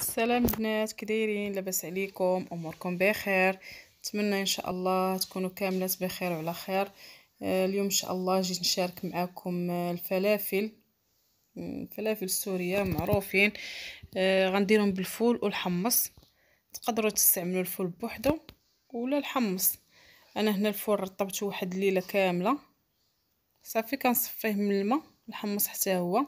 السلام بنات كدايرين لاباس عليكم اموركم بخير نتمنى ان شاء الله تكونوا كاملات بخير وعلى خير آه، اليوم ان شاء الله جيت نشارك معكم آه، الفلافل الفلافل السوريه معروفين آه، غنديرهم بالفول والحمص تقدروا تستعملوا الفول بوحدو ولا الحمص انا هنا الفول رطبته واحد الليله كامله صافي كنصفيه من الماء الحمص حتى هو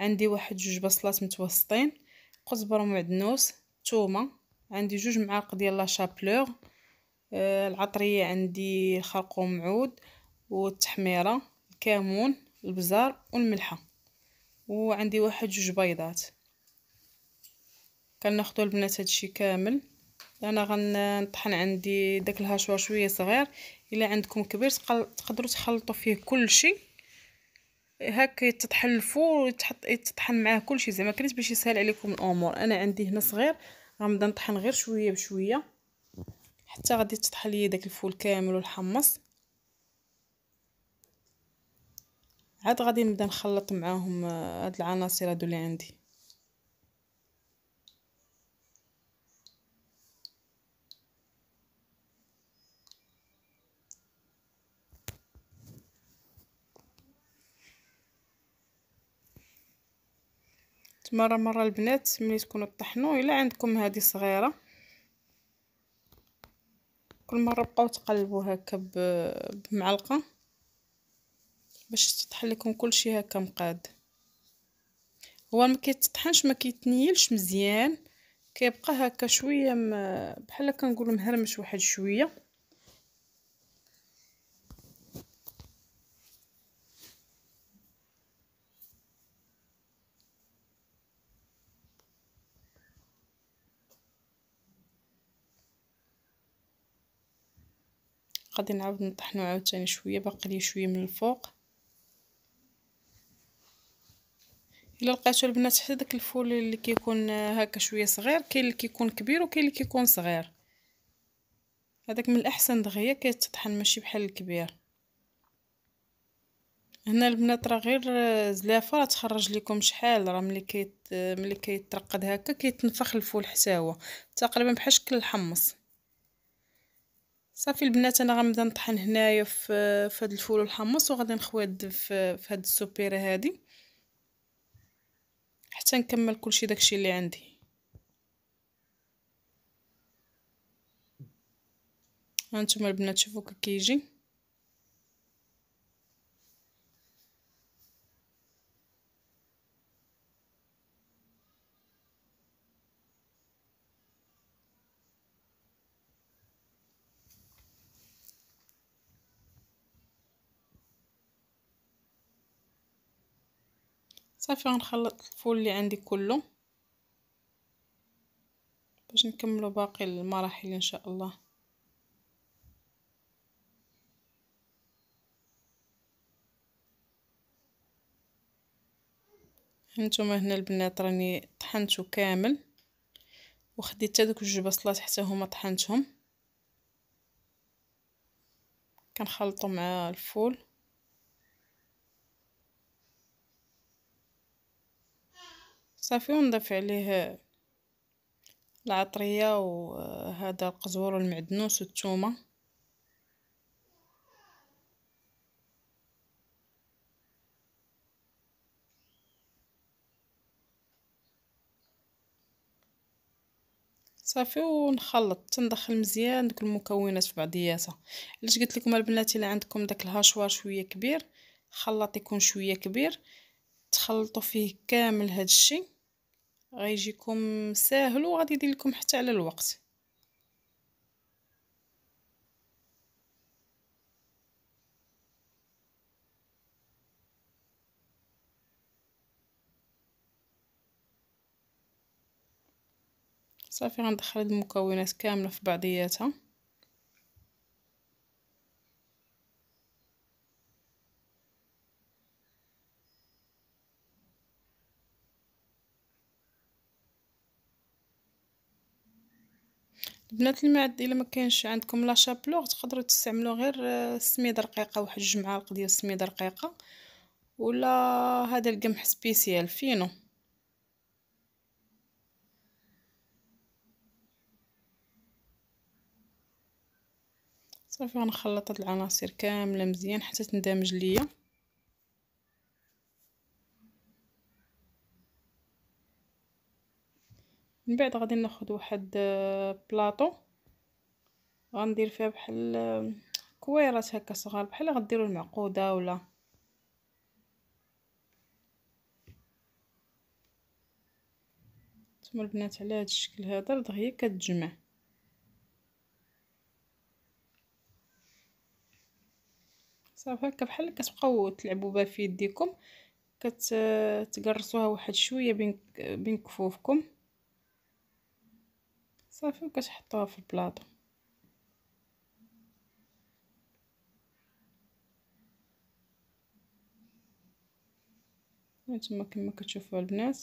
عندي واحد جوج بصلات متوسطين قزبر ومعدنوس تومه عندي جوج معالق ديال لا شابلور آه، العطريه عندي الخرقوم معود والتحميره الكمون البزار والملحه وعندي واحد جوج بيضات كناخذوا البنات هادشي كامل انا غنطحن عندي داك الهشوه شويه صغير الا عندكم كبير تقدروا تخلطوا فيه كلشي هاك تتحلفوا ويتحط يتطحن معاه كلشي زعما كريت باش يسهل عليكم الامور انا عندي هنا صغير غنبدا نطحن غير شويه بشويه حتى غادي تطحن ليا داك الفول كامل والحمص عاد غادي نبدا نخلط معاهم آه، هاد العناصر هادو اللي عندي تمارا مرة البنات ملي تكونوا طحنوا الا عندكم هذه صغيرة كل مرة بقاو تقلبوا هكا بمعلقة باش تطحن لكم كلشي هكا مقاد هو ما كيتطحنش ما كيتنيلش مزيان كيبقى هكا شويه بحال كنقولوا مهرمش واحد شويه غادي نعاود نطحنو عاوتاني شويه باقي لي شويه من الفوق الا لقيتو البنات حتى داك الفول اللي كيكون هكا شويه صغير كاين اللي كيكون كبير وكاين اللي كيكون صغير هذاك من الاحسن دغيا كيتطحن ماشي بحال الكبير هنا البنات راه غير زلافه راه تخرج لكم شحال راه ملي كيت ملي كيترقد هكا كيتنفخ الفول حتى هو تقريبا بحال شكل الحمص صافي البنات انا غنبدا نطحن هنايا في في هذا الفول والحمص وغادي نخواد في في هذه السوبيره هذه حتى نكمل كلشي داكشي اللي عندي هانتوما البنات شوفوا كيجي كي صافي غنخلط الفول اللي عندي كله باش نكملو باقي المراحل ان شاء الله هانتوما هنا البنات راني طحنتو كامل وخديت هذوك جوج بصلات حتى هما طحنتهم كنخلطو مع الفول صافي ونضيف عليه العطريه وهذا القزور والمعدنوس والثومه صافي ونخلط تندخل مزيان دوك المكونات في بعضياتها علاش قلت لكم البنات الا عندكم داك الهاشوار شويه كبير خلط يكون شويه كبير تخلطوا فيه كامل هذا الشيء غيجيكم ساهل وغادي يدير لكم حتى على الوقت صافي غندخل المكونات كامله في بعضياتها بنات المعد الا ما كانش عندكم لا شابلوغ تقدروا تستعملوا غير السميده آه، رقيقه واحد جوج معالق ديال السميده رقيقه ولا هذا القمح سبيسيال فينو صافي غنخلط هاد العناصر كامله مزيان حتى تندمج ليا من بعد غادي ناخذ واحد آه، بلاطو غندير فيها بحال آه، كويرات هكا صغار بحال غديروا المعقوده ولا نتوما البنات على هذا الشكل هذا دغيا كتجمع صافي هكا بحال كتبقاو تلعبوا بها في يديكم كتقرصوها آه، واحد شويه بين بين كفوفكم صافي وكتحطوها في البلاطه هانتوما كما كتشوفوا البنات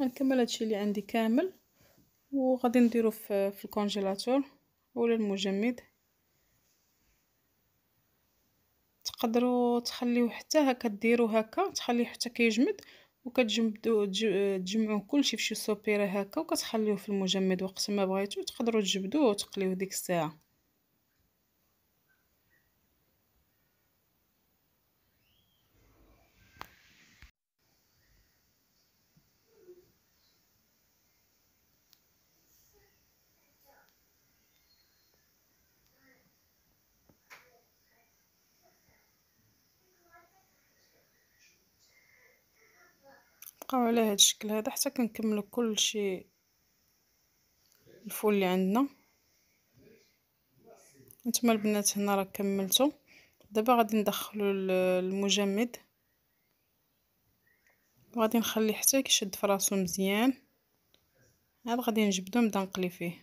غنكمل هادشي اللي عندي كامل وغادي نديرو في الكونجيلاتور ولا المجمد تقدروا تخليوه حتى هكا ديروا هكا تخليه حتى كيجمد وكتجمدوا تجمعوه كلشي فشي سوبيره هكا وكتخليوه في المجمد وقت ما بغيتوا تقدروا تجبدوه وتقليوه ديك الساعه نبقاو على هذا الشكل هذا حتى كنكملوا كلشي الفول اللي عندنا نتوما البنات هنا راه كملتو دابا غادي ندخلوا المجمد وغادي نخليه حتى كيشد فراسو مزيان عاد غادي نجبدو نبدا نقلي فيه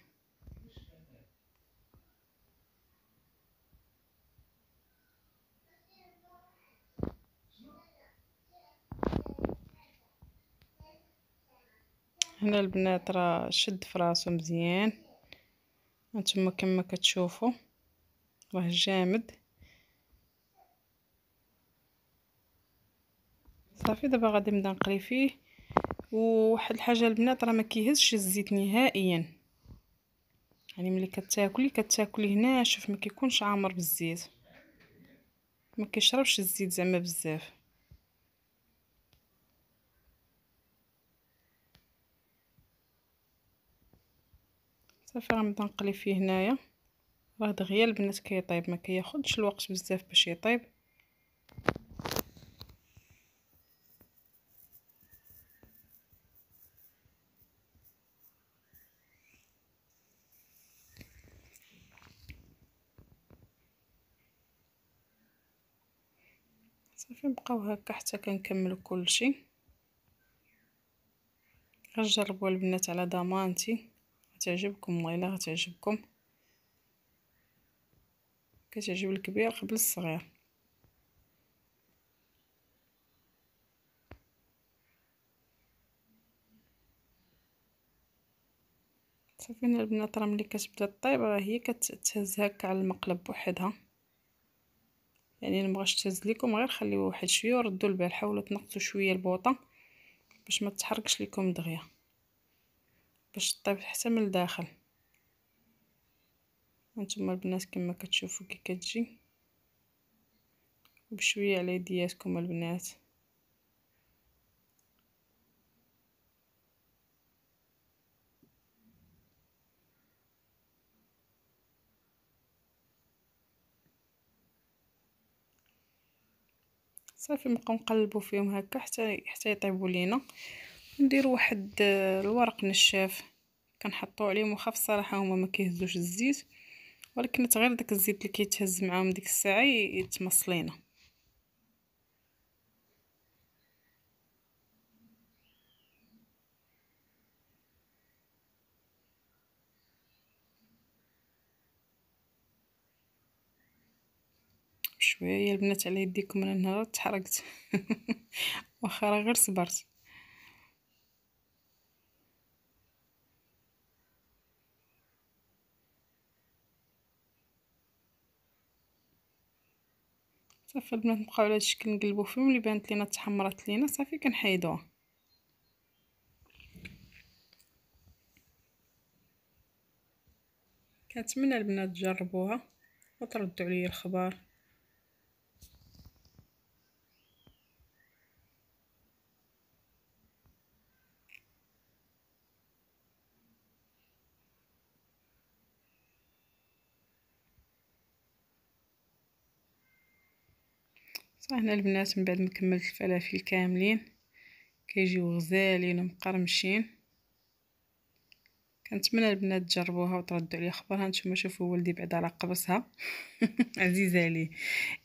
هنا البنات راه شد فراسو مزيان هانتوما كما كتشوفوا راه جامد صافي دابا غادي نبدا نقلي فيه وواحد الحاجه البنات راه ما كيهزش الزيت نهائيا يعني ملي كتاكلي كتاكلي ناشف ما كيكونش عامر بالزيت ما كيشربش الزيت زعما بزاف صافي غنبدا نقلي فيه هنايا راه دغيا البنات كيطيب ما كياخذش الوقت بزاف باش يطيب صافي نبقاو هكا حتى كنكمل كلشي غنجربوا البنات على ضمانتي تعجبكم الله الا غتعجبكم كتعجب الكبير قبل الصغير صافي البنات راه ملي كتبدا طيب راه هي كتهز هكا على المقلب بوحدها يعني مبغاش تهز لكم غير خليوه واحد شويه وردوا البال حاولوا تنقصوا شويه البوطه باش ما تحركش لكم دغيا باش طيب حتى من الداخل وانتم البنات كما كتشوفوا كي كتجي بشويه على يدياتكم البنات صافي نبقاو نقلبوا فيهم هكا حتى حتى يطيبوا لينا ندير واحد آه، الورق نشاف كنحطو عليهم وخا بصراحه هما ما كيهزوش الزيت ولكن غير داك الزيت اللي كيتهز معاهم ديك الساعه يتمص لينا شويه البنات على يديكم انا نهار تحركت واخا غير صبرت صافي البنات نبقاو على هاد الشكل نقلبو فيهم اللي بانت لينا تحمرات لينا صافي كنحيدوها كنتمنى البنات تجربوها وتردوا عليا الخبر هنا البنات من بعد ما كملت الفلافل كاملين كيجيو غزالين ومقرمشين كنتمنى البنات تجربوها وتردوا عليا خبرها نتوما شوفوا ولدي بعدا على قبصها عزيزه عليه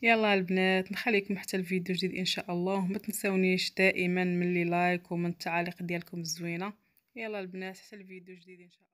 يلا البنات نخليكم حتى الفيديو جديد ان شاء الله وما تنساونيش دائما من لي لايك ومن التعاليق ديالكم الزوينه يلا البنات حتى الفيديو جديد ان شاء الله